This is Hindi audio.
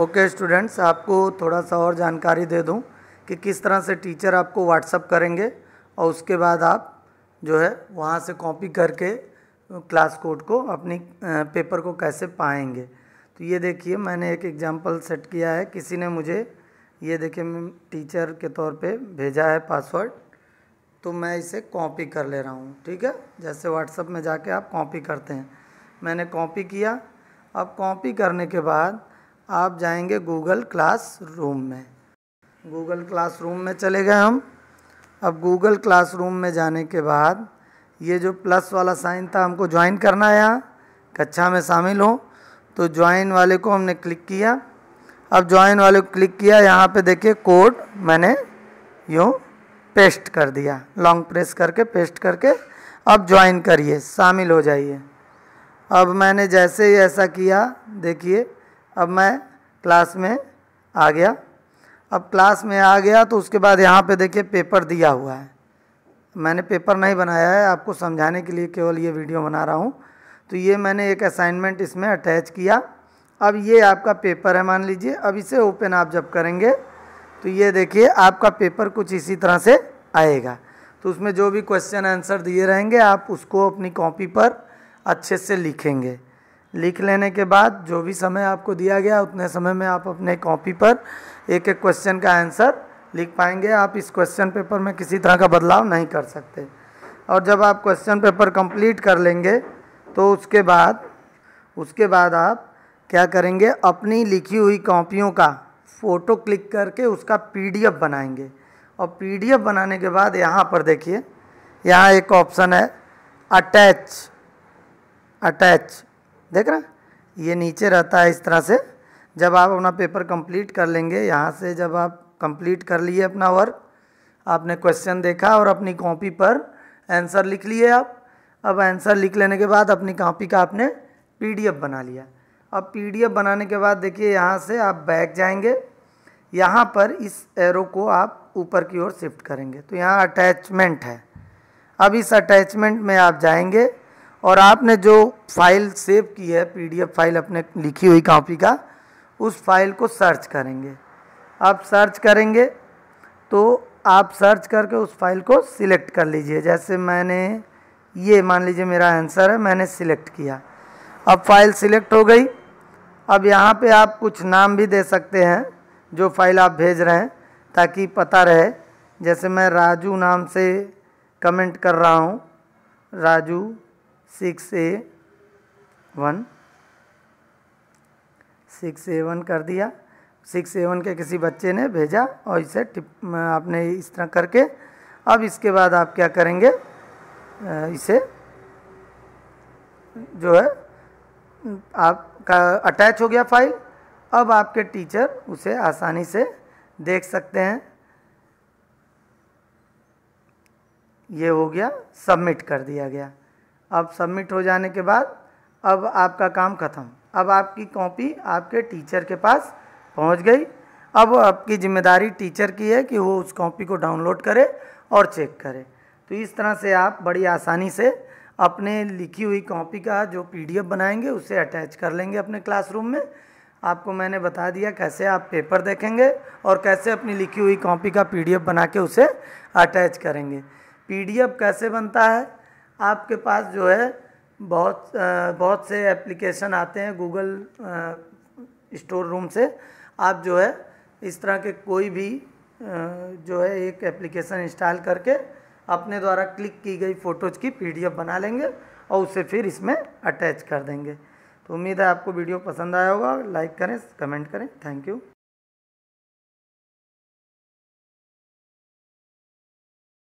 ओके स्टूडेंट्स आपको थोड़ा सा और जानकारी दे दूं कि किस तरह से टीचर आपको व्हाट्सअप करेंगे और उसके बाद आप जो है वहाँ से कॉपी करके क्लास कोड को अपनी पेपर को कैसे पाएंगे तो ये देखिए मैंने एक एग्जांपल सेट किया है किसी ने मुझे ये देखिए टीचर के तौर पे भेजा है पासवर्ड तो मैं इसे कॉपी कर ले रहा हूँ ठीक है जैसे व्हाट्सअप में जाके आप कॉपी करते हैं मैंने कॉपी किया अब कॉपी करने के बाद आप जाएंगे गूगल क्लास रूम में गूगल क्लास रूम में चले गए हम अब गूगल क्लास रूम में जाने के बाद ये जो प्लस वाला साइन था हमको ज्वाइन करना है यहाँ कक्षा में शामिल हो तो ज्वाइन वाले को हमने क्लिक किया अब ज्वाइन वाले को क्लिक किया यहाँ पे देखिए कोड मैंने यूँ पेस्ट कर दिया लॉन्ग प्रेस करके पेस्ट करके अब ज्वाइन करिए शामिल हो जाइए अब मैंने जैसे ही ऐसा किया देखिए अब मैं क्लास में आ गया अब क्लास में आ गया तो उसके बाद यहाँ पे देखिए पेपर दिया हुआ है मैंने पेपर नहीं बनाया है आपको समझाने के लिए केवल ये वीडियो बना रहा हूँ तो ये मैंने एक असाइनमेंट इसमें अटैच किया अब ये आपका पेपर है मान लीजिए अब इसे ओपन आप जब करेंगे तो ये देखिए आपका पेपर कुछ इसी तरह से आएगा तो उसमें जो भी क्वेश्चन आंसर दिए रहेंगे आप उसको अपनी कॉपी पर अच्छे से लिखेंगे लिख लेने के बाद जो भी समय आपको दिया गया उतने समय में आप अपने कॉपी पर एक एक क्वेश्चन का आंसर लिख पाएंगे आप इस क्वेश्चन पेपर में किसी तरह का बदलाव नहीं कर सकते और जब आप क्वेश्चन पेपर कंप्लीट कर लेंगे तो उसके बाद उसके बाद आप क्या करेंगे अपनी लिखी हुई कॉपियों का फ़ोटो क्लिक करके उसका पीडीएफ बनाएंगे और पीडीएफ बनाने के बाद यहाँ पर देखिए यहाँ एक ऑप्शन है अटैच अटैच देख रहे ये नीचे रहता है इस तरह से जब आप अपना पेपर कंप्लीट कर लेंगे यहाँ से जब आप कंप्लीट कर लिए अपना वर्क आपने क्वेश्चन देखा और अपनी कॉपी पर आंसर लिख लिए आप अब आंसर लिख लेने के बाद अपनी कॉपी का आपने पीडीएफ बना लिया अब पीडीएफ बनाने के बाद देखिए यहाँ से आप बैक जाएंगे यहाँ पर इस एरो को आप ऊपर की ओर शिफ्ट करेंगे तो यहाँ अटैचमेंट है अब इस अटैचमेंट में आप जाएंगे और आपने जो फाइल सेव की है पीडीएफ फाइल अपने लिखी हुई कॉपी का उस फाइल को सर्च करेंगे आप सर्च करेंगे तो आप सर्च करके उस फाइल को सिलेक्ट कर लीजिए जैसे मैंने ये मान लीजिए मेरा आंसर है मैंने सिलेक्ट किया अब फाइल सिलेक्ट हो गई अब यहाँ पे आप कुछ नाम भी दे सकते हैं जो फाइल आप भेज रहे हैं ताकि पता रहे जैसे मैं राजू नाम से कमेंट कर रहा हूँ Raju six A one six A one कर दिया सिक्स ए वन के किसी बच्चे ने भेजा और इसे टिप आपने इस तरह करके अब इसके बाद आप क्या करेंगे इसे जो है आपका अटैच हो गया फाइल अब आपके टीचर उसे आसानी से देख सकते हैं ये हो गया सबमिट कर दिया गया अब सबमिट हो जाने के बाद अब आपका काम ख़त्म अब आपकी कॉपी आपके टीचर के पास पहुंच गई अब आपकी जिम्मेदारी टीचर की है कि वो उस कॉपी को डाउनलोड करे और चेक करे तो इस तरह से आप बड़ी आसानी से अपने लिखी हुई कॉपी का जो पीडीएफ बनाएंगे उसे अटैच कर लेंगे अपने क्लासरूम में आपको मैंने बता दिया कैसे आप पेपर देखेंगे और कैसे अपनी लिखी हुई कॉपी का पीडीएफ बना के उसे अटैच करेंगे पीडीएफ कैसे बनता है आपके पास जो है बहुत बहुत से एप्लीकेशन आते हैं गूगल स्टोर रूम से आप जो है इस तरह के कोई भी जो है एक एप्लीकेशन इंस्टॉल करके अपने द्वारा क्लिक की गई फ़ोटोज़ की पीडीएफ बना लेंगे और उसे फिर इसमें अटैच कर देंगे तो उम्मीद है आपको वीडियो पसंद आया होगा लाइक करें कमेंट करें थैंक यू